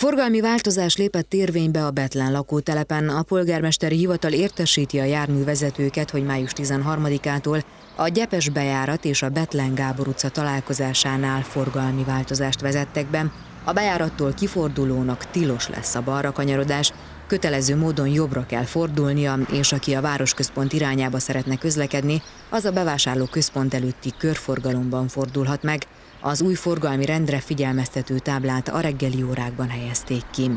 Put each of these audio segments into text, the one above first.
Forgalmi változás lépett érvénybe a Betlen lakótelepen. A polgármesteri hivatal értesíti a járművezetőket, hogy május 13-ától a Gyepes bejárat és a Betlen Gábor utca találkozásánál forgalmi változást vezettek be. A bejárattól kifordulónak tilos lesz a balra kanyarodás, Kötelező módon jobbra kell fordulnia, és aki a városközpont irányába szeretne közlekedni, az a bevásárló központ előtti körforgalomban fordulhat meg. Az új forgalmi rendre figyelmeztető táblát a reggeli órákban helyezték ki.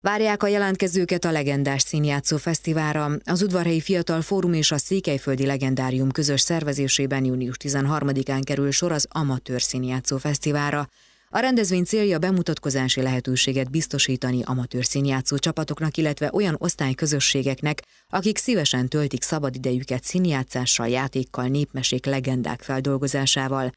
Várják a jelentkezőket a legendás színjátszó fesztiválra. Az Udvarhelyi Fiatal Fórum és a Székelyföldi Legendárium közös szervezésében június 13-án kerül sor az Amatőr Színjátszó Fesztiválra, a rendezvény célja bemutatkozási lehetőséget biztosítani amatőr színjátszó csapatoknak, illetve olyan osztályközösségeknek, akik szívesen töltik szabadidejüket színjátszással, játékkal, népmesék, legendák feldolgozásával.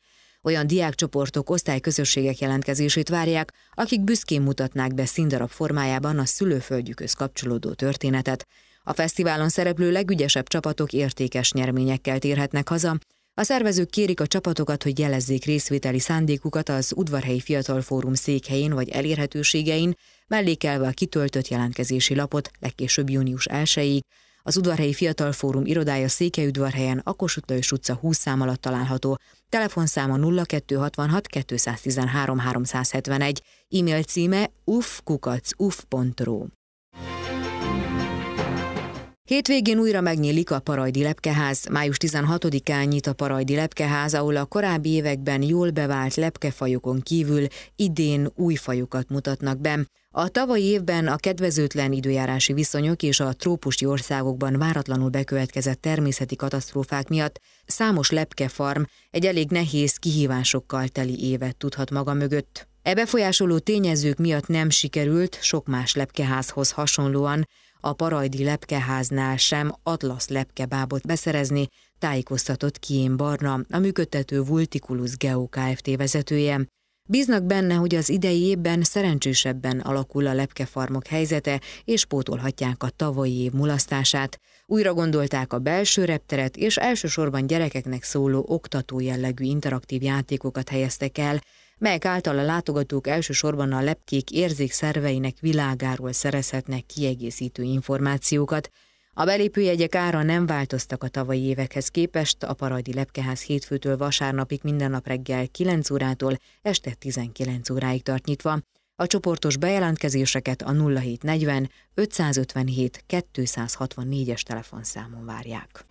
Olyan diákcsoportok, osztályközösségek jelentkezését várják, akik büszkén mutatnák be színdarab formájában a szülőföldjükhöz kapcsolódó történetet. A fesztiválon szereplő legügyesebb csapatok értékes nyerményekkel térhetnek haza, a szervezők kérik a csapatokat, hogy jelezzék részvételi szándékukat az Udvarhelyi Fiatal Fórum székhelyén vagy elérhetőségein, mellékelve a kitöltött jelentkezési lapot legkésőbb június 1-ig, az Udvarhelyi Fiatal Fórum irodája Székelyudvarhelyen, a Kossuth utca 20 szám alatt található. Telefonszáma 0266 213 371, e-mail címe uffkukac.uf.ru. Hétvégén újra megnyílik a Parajdi Lepkeház. Május 16-án nyit a Parajdi Lepkeház, ahol a korábbi években jól bevált lepkefajokon kívül idén új fajokat mutatnak be. A tavalyi évben a kedvezőtlen időjárási viszonyok és a trópusi országokban váratlanul bekövetkezett természeti katasztrófák miatt számos lepkefarm egy elég nehéz kihívásokkal teli évet tudhat maga mögött. E befolyásoló tényezők miatt nem sikerült sok más lepkeházhoz hasonlóan a parajdi lepkeháznál sem atlasz lepkebábot beszerezni, tájékoztatott Kién Barna, a működtető Vulticulus Geo Kft. vezetője. Bíznak benne, hogy az idei évben szerencsésebben alakul a lepkefarmok helyzete, és pótolhatják a tavalyi év mulasztását. Újra gondolták a belső repteret, és elsősorban gyerekeknek szóló oktató jellegű interaktív játékokat helyeztek el, melyek által a látogatók elsősorban a lepkék érzékszerveinek világáról szerezhetnek kiegészítő információkat. A belépőjegyek ára nem változtak a tavalyi évekhez képest, a Parajdi Lepkeház hétfőtől vasárnapig minden nap reggel 9 órától este 19 óráig tart nyitva. A csoportos bejelentkezéseket a 0740 557 264-es telefonszámon várják.